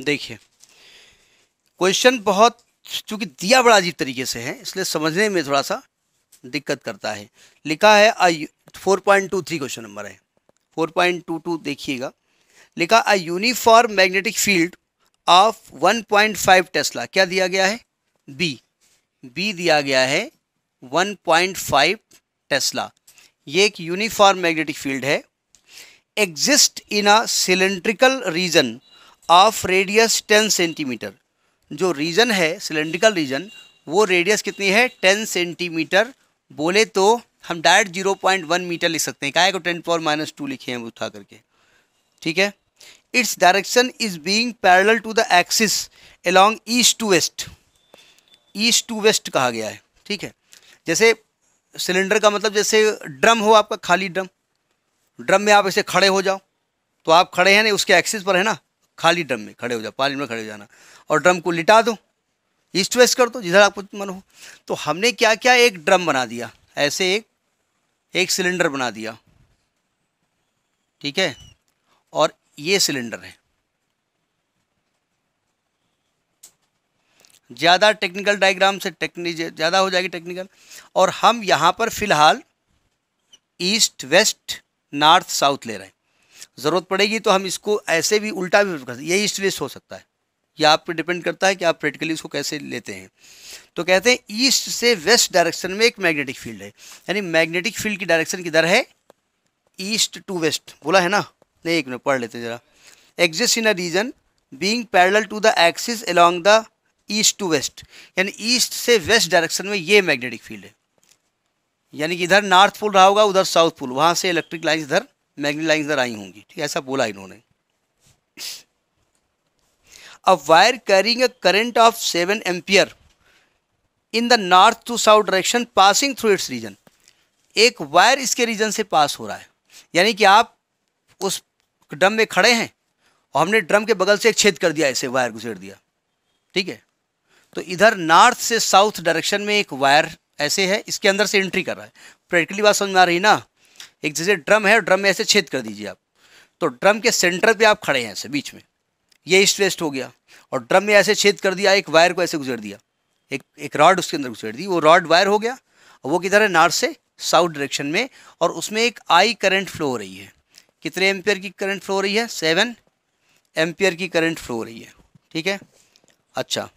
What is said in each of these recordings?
देखिए क्वेश्चन बहुत चूंकि दिया बड़ा अजीब तरीके से है इसलिए समझने में थोड़ा सा दिक्कत करता है लिखा है I four point two three question number है फोर पॉइंट टू टू देखिएगा लिखा a uniform magnetic field of one point five tesla क्या दिया गया है बी बी दिया गया है वन पॉइंट फाइव टेस्ला ये एक यूनिफॉर्म मैग्नेटिक फील्ड है exist in a cylindrical region of radius ten centimetre जो रीजन है सिलेंड्रिकल रीजन वो रेडियस कितनी है टेन सेंटीमीटर बोले तो हम direct zero point one metre लिख सकते हैं क्या को टेन पावर माइनस टू लिखे हैं उठा करके ठीक है it's direction is being parallel to the axis along east to west east to west कहा गया है ठीक है जैसे सिलेंडर का मतलब जैसे ड्रम हो आपका खाली ड्रम ड्रम में आप ऐसे खड़े हो जाओ तो आप खड़े हैं ना उसके एक्सिस पर है ना खाली ड्रम में खड़े हो जाओ पानी में खड़े हो जाना और ड्रम को लिटा दो ईस्ट वेस्ट कर दो जिधर आपको मन हो तो हमने क्या क्या एक ड्रम बना दिया ऐसे एक एक सिलेंडर बना दिया ठीक है और ये सिलेंडर है ज़्यादा टेक्निकल डायग्राम से टेक्निक ज़्यादा हो जाएगी टेक्निकल और हम यहाँ पर फ़िलहाल ईस्ट वेस्ट नॉर्थ साउथ ले रहे हैं ज़रूरत पड़ेगी तो हम इसको ऐसे भी उल्टा भी कर यही ईस्ट हो सकता है यह आप पर डिपेंड करता है कि आप प्रैक्टिकली उसको कैसे लेते हैं तो कहते हैं ईस्ट से वेस्ट डायरेक्शन में एक मैग्नेटिक फील्ड है यानी मैग्नेटिक फील्ड की डायरेक्शन किधर है ईस्ट टू वेस्ट बोला है ना नहीं एक मिनट पढ़ लेते ज़रा exist in a region being parallel to the axis along the east to west यानी ईस्ट से वेस्ट डायरेक्शन में ये मैग्नेटिक फील्ड है यानी कि इधर नॉर्थ पुल रहा होगा उधर साउथ पुल वहाँ से इलेक्ट्रिक लाइन इधर मैग्नेटाइज लाइन आई होंगी ठीक है ऐसा बोला इन्होंने a wire carrying a current of seven ampere in the north to south direction passing through its region एक वायर इसके रीजन से पास हो रहा है यानी कि आप उस ड्रम में खड़े हैं और हमने ड्रम के बगल से एक छेद कर दिया ऐसे वायर घुसेड़ दिया ठीक है तो इधर नॉर्थ से साउथ डायरेक्शन में एक वायर ऐसे है इसके अंदर से एंट्री कर रहा है प्रैक्टिकली बात समझ में आ रही ना एक जैसे ड्रम है ड्रम में ऐसे छेद कर दीजिए आप तो ड्रम के सेंटर पे आप खड़े हैं ऐसे बीच में ये वेस्ट हो गया और ड्रम में ऐसे छेद कर दिया एक वायर को ऐसे गुजर दिया एक एक रॉड उसके अंदर गुजर दी वो रॉड वायर हो गया और वो किधर है नॉर्थ से साउथ डायरेक्शन में और उसमें एक आई करंट फ्लो हो रही है कितने एम्पियर की करंट फ्लो हो रही है सेवन एम्पियर की करंट फ्लो हो रही है ठीक है अच्छा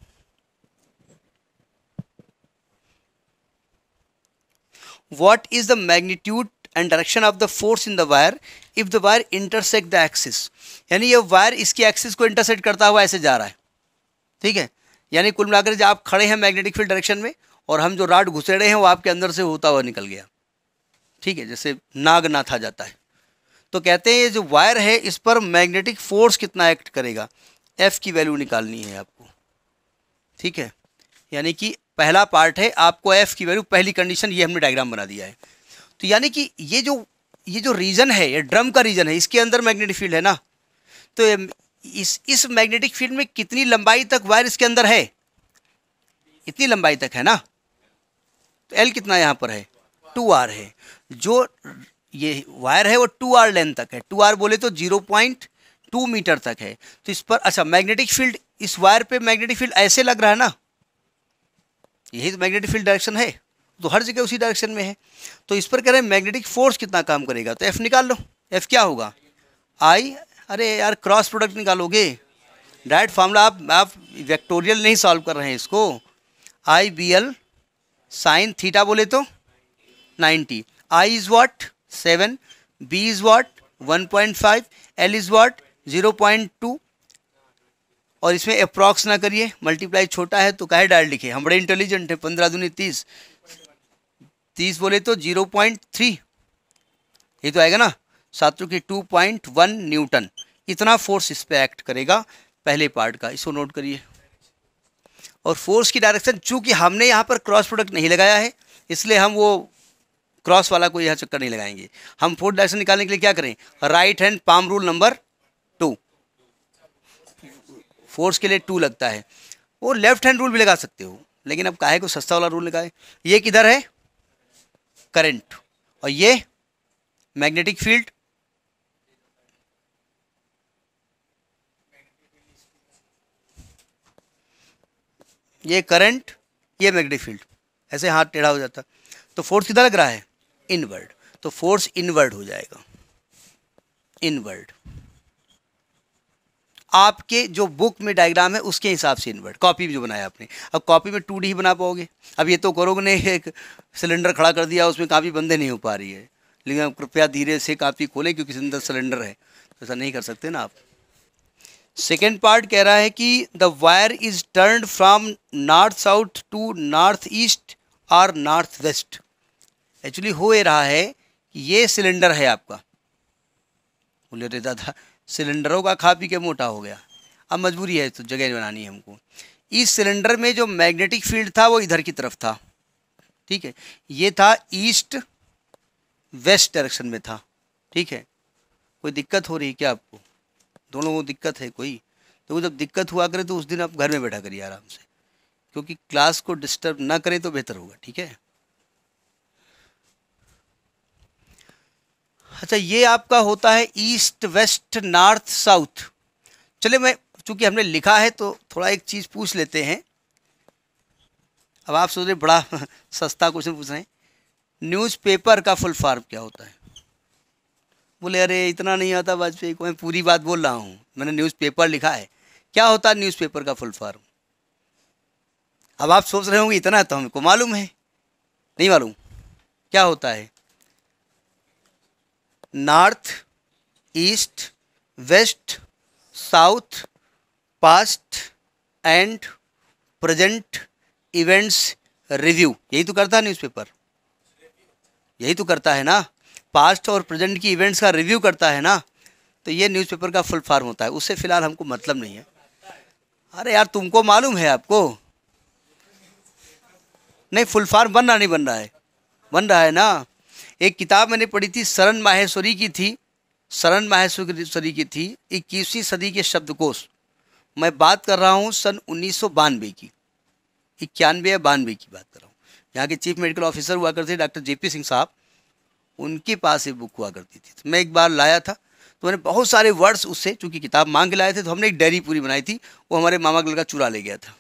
what is the magnitude and direction of the force in the wire if the wire intersect the axis यानी ये वायर इसकी एक्सिस को इंटरसेक्ट करता हुआ ऐसे जा रहा है ठीक है यानी कुल मिलाकर जब आप खड़े हैं मैग्नेटिक फील्ड डायरेक्शन में और हम जो राड घुसेड़े हैं वो आपके अंदर से होता हुआ निकल गया ठीक है जैसे नाग नाथा जाता है तो कहते हैं ये जो वायर है इस पर मैग्नेटिक फोर्स कितना एक्ट करेगा एफ़ की वैल्यू निकालनी है आपको ठीक है यानी कि पहला पार्ट है आपको एफ़ की वैल्यू पहली कंडीशन ये हमने डायग्राम बना दिया है तो यानी कि ये जो ये जो रीजन है ये ड्रम का रीजन है इसके अंदर मैग्नेटिक फील्ड है ना तो इस इस मैग्नेटिक फील्ड में कितनी लंबाई तक वायर इसके अंदर है इतनी लंबाई तक है ना तो एल कितना यहाँ पर है टू आर है जो ये वायर है वो टू आर लेंथ तक है टू आर बोले तो जीरो पॉइंट टू मीटर तक है तो इस पर अच्छा मैग्नेटिक फील्ड इस वायर पे मैग्नेटिक फील्ड ऐसे लग रहा है ना यही तो मैग्नेटिक फील्ड डायरेक्शन है तो हर जगह उसी डायरेक्शन में है तो इस पर कह रहे हैं मैग्नेटिक फोर्स कितना काम करेगा तो एफ़ निकाल लो एफ़ क्या होगा आई अरे यार क्रॉस प्रोडक्ट निकालोगे डायरेक्ट फार्मूला आप आप वेक्टोरियल नहीं सॉल्व कर रहे हैं इसको I B L sine theta बोले तो 90 I is what seven B is what 1.5 L is what 0.2 और इसमें अप्रॉक्स ना करिए मल्टीप्लाई छोटा है तो काहे डायरेक्ट लिखे हम बड़े इंटेलिजेंट हैं पंद्रह दूनी तीस तीस बोले तो जीरो पॉइंट थ्री ये तो आएगा ना सातों की टू पॉइंट वन न्यूटन इतना फोर्स इस पर एक्ट करेगा पहले पार्ट का इसको नोट करिए और फोर्स की डायरेक्शन चूंकि हमने यहाँ पर क्रॉस प्रोडक्ट नहीं लगाया है इसलिए हम वो क्रॉस वाला कोई यहाँ चक्कर नहीं लगाएंगे हम फोर्थ डायरेक्शन निकालने के लिए क्या करें right hand palm rule number two force के लिए टू लगता है वो लेफ्ट हैंड रूल भी लगा सकते हो लेकिन अब काहे को सस्ता वाला रूल लगाए ये किधर है करंट और ये मैग्नेटिक फील्ड ये करंट ये मैग्नेटिक फील्ड ऐसे हाथ टेढ़ा हो जाता तो फोर्स किधर लग रहा है इनवर्ड तो फोर्स इनवर्ड हो जाएगा इनवर्ड आपके जो बुक में डायग्राम है उसके हिसाब से इन्वर्ट कॉपी जो बनाया आपने अब कॉपी में टू ही बना पाओगे अब ये तो करोगे ने एक सिलेंडर खड़ा कर दिया उसमें काफ़ी बंदे नहीं हो पा रही है लेकिन आप कृपया धीरे से काफ़ी खोलें क्योंकि अंदर सिलेंडर है तो ऐसा नहीं कर सकते ना आप सेकेंड पार्ट कह रहा है कि the wire is turn from north south to north east और नॉर्थ वेस्ट एक्चुअली हो ये रहा है कि ये सिलेंडर है आपका बोले रे दादा सिलेंडरों का खा पी के मोटा हो गया अब मजबूरी है तो जगह बनानी है हमको इस सिलेंडर में जो मैग्नेटिक फील्ड था वो इधर की तरफ था ठीक है ये था ईस्ट वेस्ट डायरेक्शन में था ठीक है कोई दिक्कत हो रही है क्या आपको दोनों को दिक्कत है कोई तो जब दिक्कत हुआ करे तो उस दिन आप घर में बैठा करिए आराम से क्योंकि क्लास को डिस्टर्ब ना करें तो बेहतर होगा ठीक है अच्छा ये आपका होता है ईस्ट वेस्ट नॉर्थ साउथ चलिए मैं चूंकि हमने लिखा है तो थोड़ा एक चीज़ पूछ लेते हैं अब आप सोच रहे बड़ा सस्ता क्वेश्चन पूछ रहे हैं न्यूज़पेपर का फुल फॉर्म क्या होता है बोले अरे इतना नहीं आता वाजपेयी को मैं पूरी बात बोल रहा हूँ मैंने न्यूज़पेपर लिखा है क्या होता है न्यूज़पेपर का फुल फॉर्म अब आप सोच रहे होंगे इतना तो हमको मालूम है नहीं मालूम क्या होता है north east west south past and present events review यही तो करता है न्यूज़पेपर यही तो करता है ना पास्ट और प्रेजेंट की इवेंट्स का रिव्यू करता है ना तो ये न्यूज़पेपर का फुल फॉर्म होता है उससे फ़िलहाल हमको मतलब नहीं है अरे यार तुमको मालूम है आपको नहीं फुल फॉर्म बन रहा नहीं बन रहा है बन रहा है ना एक किताब मैंने पढ़ी थी शरण माहेश्वरी की थी शरण माहेश्वरी की थी इक्कीसवीं सदी के शब्दकोश मैं बात कर रहा हूँ सन उन्नीस की इक्यानवे या बानवे की बात कर रहा हूँ यहाँ के चीफ मेडिकल ऑफिसर हुआ करते थे डॉक्टर जे पी सिंह साहब उनके पास ये बुक हुआ करती थी तो मैं एक बार लाया था तो मैंने बहुत सारे वर्ड्स उससे चूँकि किताब मांग के लाए थे तो हमने एक डायरी पूरी बनाई थी वो हमारे मामा के लड़का चुरा ले गया था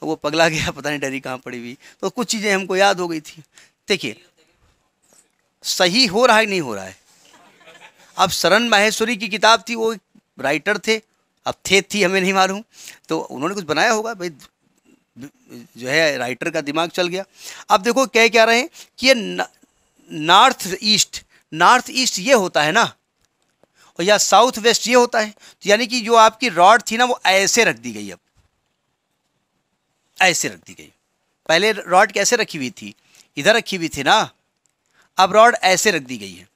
तो वो पगला गया पता नहीं डायरी कहाँ पड़ी हुई तो कुछ चीज़ें हमको याद हो गई थी देखिए सही हो रहा है नहीं हो रहा है अब शरण माहेश्वरी की किताब थी वो राइटर थे अब थे थी हमें नहीं मालूम तो उन्होंने कुछ बनाया होगा भाई जो है राइटर का दिमाग चल गया अब देखो कह क्या रहे हैं कि ये नॉर्थ ईस्ट नॉर्थ ईस्ट ये होता है ना और या साउथ वेस्ट ये होता है तो यानी कि जो आपकी रॉड थी ना वो ऐसे रख दी गई अब ऐसे रख दी गई पहले रॉड कैसे रखी हुई थी इधर रखी हुई थी ना अब्रॉड ऐसे रख दी गई है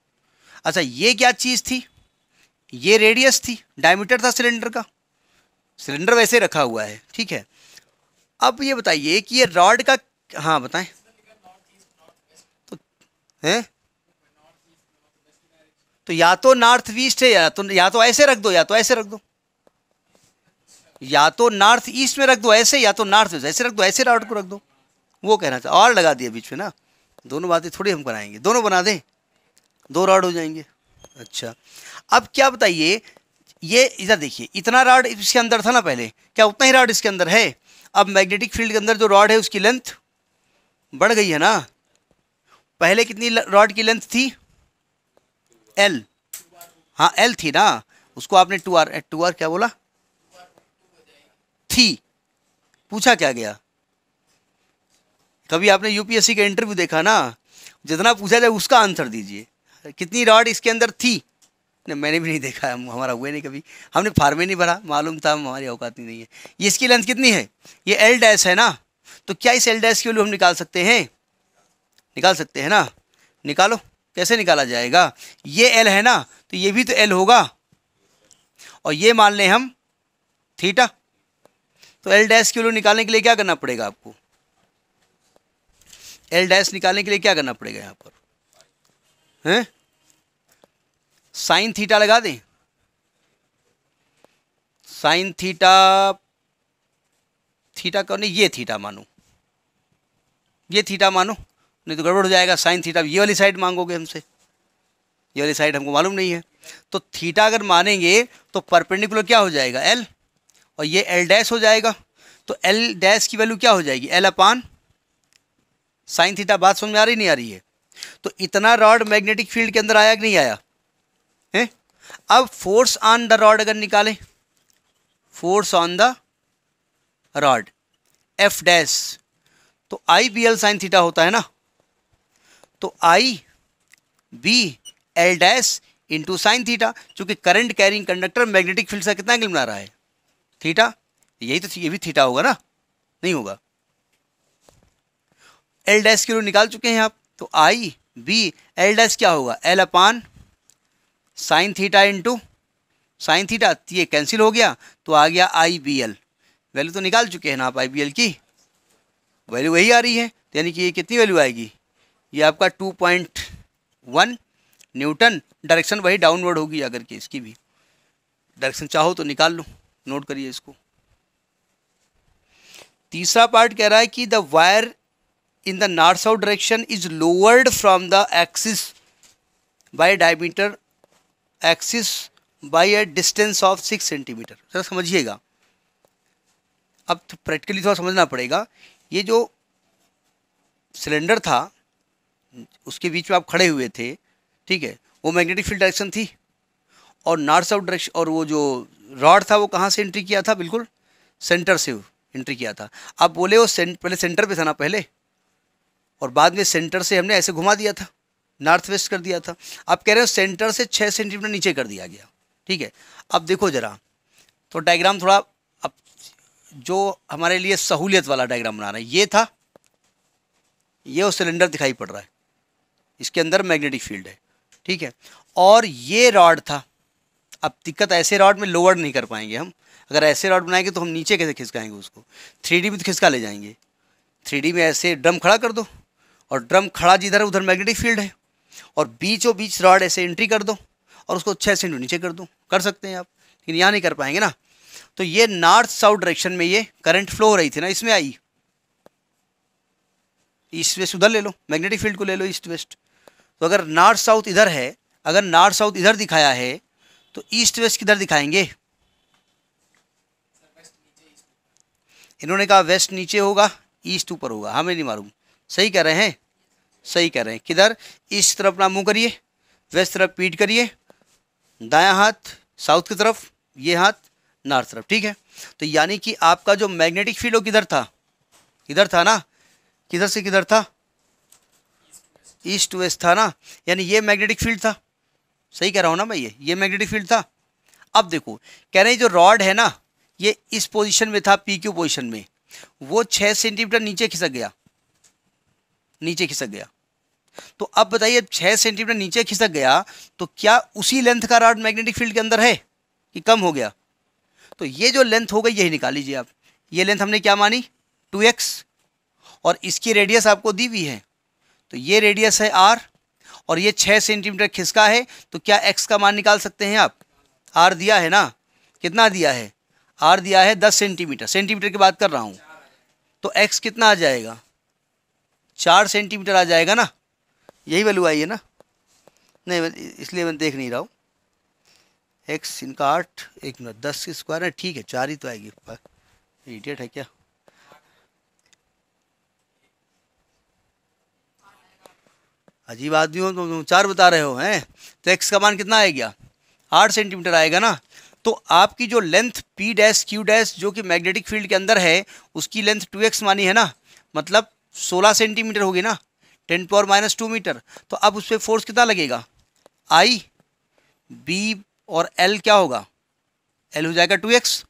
अच्छा ये क्या चीज़ थी ये रेडियस थी डायमीटर था सिलेंडर का सिलेंडर वैसे रखा हुआ है ठीक है अब ये बताइए कि ये रॉड का हाँ बताएं तो हैं तो या तो नॉर्थ ईस्ट है या तो या तो ऐसे रख दो या तो ऐसे रख दो या तो नॉर्थ ईस्ट में रख दो ऐसे या तो नॉर्थ ऐसे रख दो ऐसे रॉड को रख दो वो कहना था और लगा दिया बीच में ना दोनों बातें थोड़ी हम बनाएंगे दोनों बना दें दो राड हो जाएंगे अच्छा अब क्या बताइए ये इधर देखिए इतना राड इसके अंदर था ना पहले क्या उतना ही राड इसके अंदर है अब मैग्नेटिक फील्ड के अंदर जो रॉड है उसकी लेंथ बढ़ गई है ना पहले कितनी रॉड की लेंथ थी एल हाँ एल थी ना उसको आपने टू आर टू आर क्या बोला थी पूछा क्या गया कभी आपने यूपीएससी का इंटरव्यू देखा ना जितना पूछा जाए उसका आंसर दीजिए कितनी रॉड इसके अंदर थी नहीं मैंने भी नहीं देखा हम हमारा हुए नहीं कभी हमने फार्मे नहीं भरा मालूम था हमारी औकात नहीं है ये इसकी लेंथ कितनी है ये एल डैस है ना तो क्या इस एल डैस की वैल्यू हम निकाल सकते हैं निकाल सकते हैं ना निकालो कैसे निकाला जाएगा ये एल है ना तो ये भी तो एल होगा और ये मान लें हम थीटा तो एल डैस की वैल्यू निकालने के लिए क्या करना पड़ेगा आपको एल डैश निकालने के लिए क्या करना पड़ेगा यहाँ पर हैं साइन थीटा लगा दें साइन थीटा थीटा कौन ये थीटा मानो ये थीटा मानो नहीं तो गड़बड़ हो जाएगा साइन थीटा ये वाली साइड मांगोगे हमसे ये वाली साइड हमको मालूम नहीं है तो थीटा अगर मानेंगे तो परपेंडिकुलर क्या हो जाएगा एल और ये एल डैश हो जाएगा तो एल डैश की वैल्यू क्या हो जाएगी एल अपान साइन थीटा बात समझ में आ रही नहीं आ रही है तो इतना रॉड मैग्नेटिक फील्ड के अंदर आया कि नहीं आया है अब फोर्स ऑन द रॉड अगर निकालें force on the rod F dash तो I B L sine theta होता है ना तो I B L dash into sine theta चूंकि current carrying conductor magnetic field से कितना एंगल बना रहा है थीटा यही तो ये भी थीटा होगा ना नहीं होगा एल डैश की वैल्यू निकाल चुके हैं आप तो आई बी एल डैश क्या होगा L upon sine theta into sine theta ये कैंसिल हो गया तो आ गया आई बी एल वैल्यू तो निकाल चुके हैं ना आप आई बी एल की वैल्यू वही आ रही है तो यानी कि ये कितनी वैल्यू आएगी ये आपका two point one newton direction वही डाउनवर्ड होगी अगर के इसकी भी डायरेक्शन चाहो तो निकाल लो नोट करिए इसको तीसरा पार्ट कह रहा है कि the wire in the north south direction is lowered from the axis by diameter axis by a distance of six centimetre sir समझिएगा अब तो प्रैक्टिकली थोड़ा समझना पड़ेगा ये जो सिलेंडर था उसके बीच में आप खड़े हुए थे ठीक है वो मैग्नेटिक फील्ड डायरेक्शन थी और नॉर्थ साउथ डायरेक्शन और वो जो रॉड था वो कहाँ से एंट्री किया था बिल्कुल सेंटर से एंट्री किया था आप बोले वो सेंट, पहले सेंटर पे था ना पहले और बाद में सेंटर से हमने ऐसे घुमा दिया था नॉर्थ वेस्ट कर दिया था आप कह रहे हो सेंटर से छः सेंटीमीटर नीचे कर दिया गया ठीक है अब देखो ज़रा तो डायग्राम थोड़ा अब जो हमारे लिए सहूलियत वाला डायग्राम बना रहे हैं ये था ये वो सिलेंडर दिखाई पड़ रहा है इसके अंदर मैग्नेटिक फील्ड है ठीक है और ये रॉड था अब दिक्कत ऐसे रॉड में लोअर नहीं कर पाएंगे हम अगर ऐसे रॉड बनाएंगे तो हम नीचे कैसे खिसकाएंगे उसको थ्री में तो खिसका ले जाएंगे थ्री में ऐसे ड्रम खड़ा कर दो और ड्रम खड़ा जिधर है उधर मैग्नेटिक फील्ड है और बीचों बीच रॉड ऐसे एंट्री कर दो और उसको छः सेंट नीचे कर दो कर सकते हैं आप लेकिन यहाँ नहीं कर पाएंगे ना तो ये नॉर्थ साउथ डायरेक्शन में ये करंट फ्लो हो रही थी ना इसमें आई ईस्ट वेस्ट उधर ले लो मैग्नेटिक फील्ड को ले लो ईस्ट वेस्ट तो अगर नॉर्थ साउथ इधर है अगर नॉर्थ साउथ इधर दिखाया है तो ईस्ट वेस्ट किधर दिखाएंगे इन्होंने कहा वेस्ट नीचे होगा ईस्ट ऊपर होगा हमें हाँ, नहीं मालूम सही कह रहे हैं सही कह रहे हैं किधर इस तरफ अपना मुंह करिए वेस्ट तरफ पीठ करिए दाया हाथ साउथ की तरफ ये हाथ नॉर्थ तरफ ठीक है तो यानी कि आपका जो मैग्नेटिक फील्ड हो किधर था किधर था ना किधर से किधर था ईस्ट टू वेस्ट था ना यानी ये मैग्नेटिक फील्ड था सही कह रहा हूँ ना मैं ये ये मैग्नेटिक फील्ड था अब देखो कह रहे हैं जो रॉड है ना ये इस पोजीशन में था पी क्यू पोजिशन में वो छः सेंटीमीटर नीचे खिसक गया नीचे खिसक गया तो अब बताइए छः सेंटीमीटर नीचे खिसक गया तो क्या उसी लेंथ का रॉड मैग्नेटिक फील्ड के अंदर है कि कम हो गया तो ये जो लेंथ हो गई यही निकाल लीजिए आप ये लेंथ हमने क्या मानी टू एक्स और इसकी रेडियस आपको दी हुई है तो ये रेडियस है आर और ये छः सेंटीमीटर खिसका है तो क्या एक्स का मान निकाल सकते हैं आप आर दिया है ना कितना दिया है आर दिया है दस सेंटीमीटर सेंटीमीटर की बात कर रहा हूँ तो एक्स कितना आ जाएगा चार सेंटीमीटर आ जाएगा ना यही वैल्यू आई है ना नहीं इसलिए मैं देख नहीं रहा हूँ एक्स इनका आठ एक मिनट दस की स्क्वायर है ठीक है चार ही तो आएगी इडियट है क्या अजीब आदमी हो तुम तो चार बता रहे हो हैं तो एक्स का मान कितना आएगा आठ सेंटीमीटर आएगा ना तो आपकी जो length P dash Q dash जो कि मैग्नेटिक फील्ड के अंदर है उसकी लेंथ टू एक्स मानी है ना मतलब सोलह सेंटीमीटर होगी ना ten power minus two metre तो अब उस पर फोर्स कितना लगेगा आई बी और एल क्या होगा एल हो जाएगा टू एक्स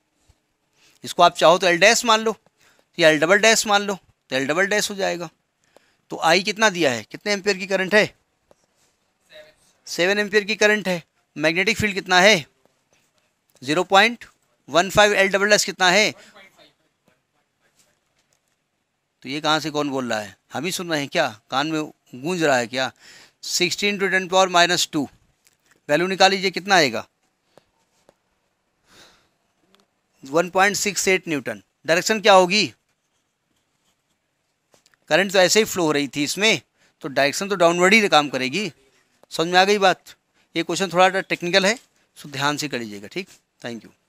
इसको आप चाहो तो एल डैश मान लो तो या एल डबल डैश मान लो तो एल डबल डैश हो जाएगा तो आई कितना दिया है कितने एम्पेयर की करंट है सेवन एम्पेयर की करंट है मैग्नेटिक फील्ड कितना है zero point one five L double dash कितना है तो ये कहाँ से कौन बोल रहा है हम ही सुन रहे हैं क्या कान में गूंज रहा है क्या sixteen two ten power minus two value निकाल लीजिए कितना आएगा one point six eight newton direction क्या होगी करंट तो ऐसे ही फ्लो हो रही थी इसमें तो डायरेक्शन तो डाउनवर्ड ही काम करेगी समझ में आ गई बात ये क्वेश्चन थोड़ा टेक्निकल है सो तो ध्यान से कर लीजिएगा ठीक थैंक यू